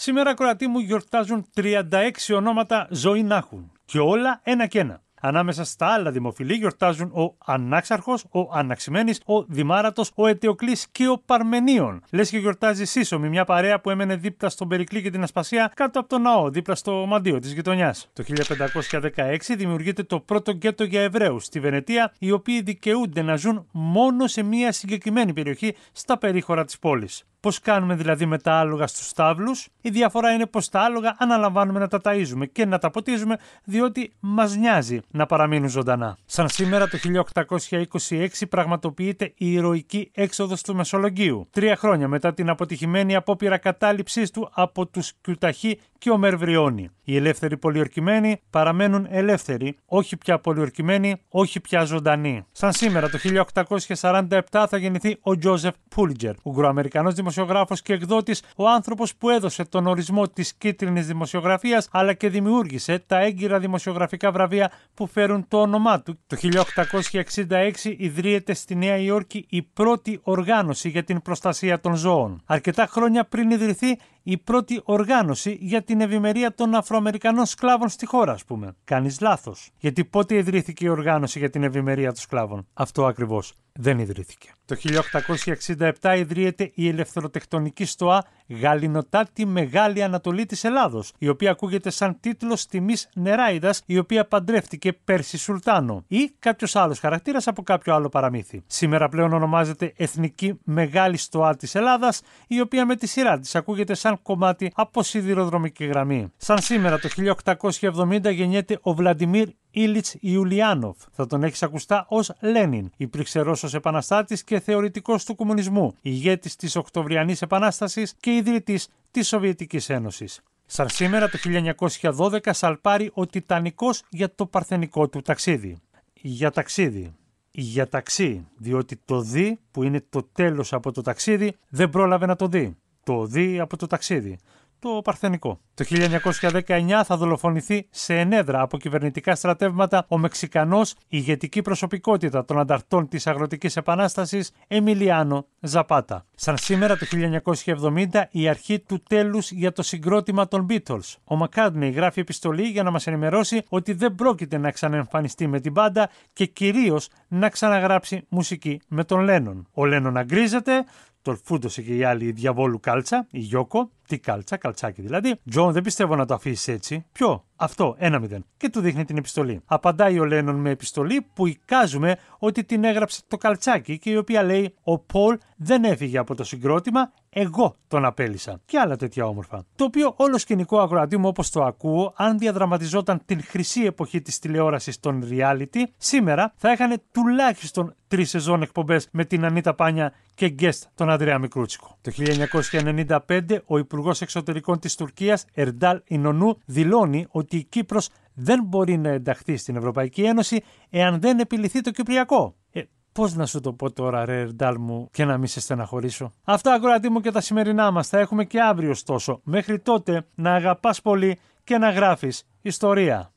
Σήμερα, Κροατοί μου, γιορτάζουν 36 ονόματα ζωή να έχουν. Και όλα ένα και ένα. Ανάμεσα στα άλλα δημοφιλή γιορτάζουν ο Ανάξαρχος, ο Αναξημένη, ο Δημάρατος, ο Αιτιοκλής και ο Παρμενίων. Λες και γιορτάζει Σύσομη, μια παρέα που έμενε δίπλα στον Περικλή και την Ασπασία κάτω από τον ναό, δίπλα στο μαντίο της γειτονιάς. Το 1516 δημιουργείται το πρώτο γκέτο για Εβραίους στη Βενετία, οι οποίοι δικαιούνται να ζουν μόνο σε μια συγκεκριμένη περιοχή στα περίχωρα της πόλης. Πώς κάνουμε δηλαδή με τα άλογα στους στάβλου, η διαφορά είναι πως τα άλογα αναλαμβάνουμε να τα ταΐζουμε και να τα ποτίζουμε, διότι μας νοιάζει να παραμείνουν ζωντανά. Σαν σήμερα το 1826 πραγματοποιείται η ηρωική έξοδος του μεσολογίου. τρία χρόνια μετά την αποτυχημένη απόπειρα κατάληψής του από τους Κιουταχή και ο Μερβριώνη. Οι ελεύθεροι πολιορκημένοι παραμένουν ελεύθεροι, όχι πια πολιορκημένοι, όχι πια ζωντανοί. Σαν σήμερα το 1847 θα γεννηθεί ο Τζόζεφ Πούλτζερ, Ουγγροαμερικανός δημοσιογράφος και εκδότης ο άνθρωπος που έδωσε τον ορισμό της κίτρινης δημοσιογραφίας, αλλά και δημιούργησε τα έγκυρα δημοσιογραφικά βραβεία που φέρουν το όνομά του. Το 1866 ιδρύεται στη Νέα Υόρκη η πρώτη οργάνωση για την προστασία των ζώων. Αρκετά χρόνια πριν ιδρυθεί η πρώτη οργάνωση για την ευημερία των Αφροαμερικανών σκλάβων στη χώρα, ας πούμε. Κάνεις λάθος. Γιατί πότε ιδρύθηκε η οργάνωση για την ευημερία των σκλάβων. Αυτό ακριβώς δεν ιδρύθηκε. Το 1867 ιδρύεται η ελευθεροτεκτονική στοά Γαλινοτάτη Μεγάλη Ανατολή της Ελλάδος, η οποία ακούγεται σαν τίτλος τιμής Νεράιδας, η οποία παντρεύτηκε πέρσι Σουλτάνο ή κάποιος άλλος χαρακτήρας από κάποιο άλλο παραμύθι. Σήμερα πλέον ονομάζεται Εθνική Μεγάλη Στοά της Ελλάδας, η οποία με τη σειρά της ακούγεται σαν κομμάτι από σιδηροδρομική γραμμή. Σαν σήμερα το 1870 γεννιέται ο Βλαντιμίρ Ήλιτ Ιουλιάνοφ. Θα τον έχεις ακουστά ως Λένιν. Υπήρξε Ρώσο επαναστάτης και θεωρητικός του κομμουνισμού, ηγέτης της Οκτωβριανής Επανάστασης και ιδρυτής της Σοβιετικής Ένωσης. Σαν σήμερα το 1912 σαλπάρει ο Τιτανικός για το παρθενικό του ταξίδι. Για ταξίδι. Για ταξί, διότι το δι που είναι το τέλος από το ταξίδι δεν πρόλαβε να το δει. Το δι από το ταξίδι το Παρθενικό. Το 1919 θα δολοφονηθεί σε ενέδρα από κυβερνητικά στρατεύματα ο Μεξικανός ηγετική προσωπικότητα των ανταρτών της Αγροτικής επανάστασης Εμιλιάνο Ζαπάτα. Σαν σήμερα το 1970 η αρχή του τέλους για το συγκρότημα των Beatles. Ο Μακάρντνεϊ γράφει επιστολή για να μας ενημερώσει ότι δεν πρόκειται να ξαναεμφανιστεί με την πάντα και κυρίως να ξαναγράψει μουσική με τον Λένον. Ο Λένον αγκρίζεται και η άλλη διαβόλου κάλτσα, η Γιώκο. Τι κάλτσα, καλτσάκι δηλαδή. Τζον, δεν πιστεύω να το αφήσεις έτσι. Ποιο, αυτό, ένα μηδέν. Και του δείχνει την επιστολή. Απαντάει ο Λένον με επιστολή που εικάζουμε ότι την έγραψε το καλτσάκι και η οποία λέει: Ο Πολ δεν έφυγε από το συγκρότημα, εγώ τον απέλησα. Και άλλα τέτοια όμορφα. Το οποίο όλο σκηνικό ακροατή μου όπως το ακούω, αν διαδραματιζόταν την χρυσή εποχή της τηλεόρασης των reality, σήμερα θα είχαν τουλάχιστον τρεις σεζόν εκπομπές με την Ανίτα Πάνια και guest τον Ανδρέα Μικρούτσικο. Το 1995 ο Υπουργός Εξωτερικών της Τουρκίας, Ερντάλ Ινωνού, δηλώνει ότι η Κύπρος δεν μπορεί να ενταχθεί στην Ευρωπαϊκή Ένωση εάν δεν επιληθεί το Κυπριακό. Πώς να σου το πω τώρα, ρε Ρντάλ μου, και να μην σε στεναχωρήσω. Αυτά, ακροατή μου, και τα σημερινά μας. θα έχουμε και αύριο, ωστόσο. Μέχρι τότε, να αγαπάς πολύ και να γράφεις ιστορία.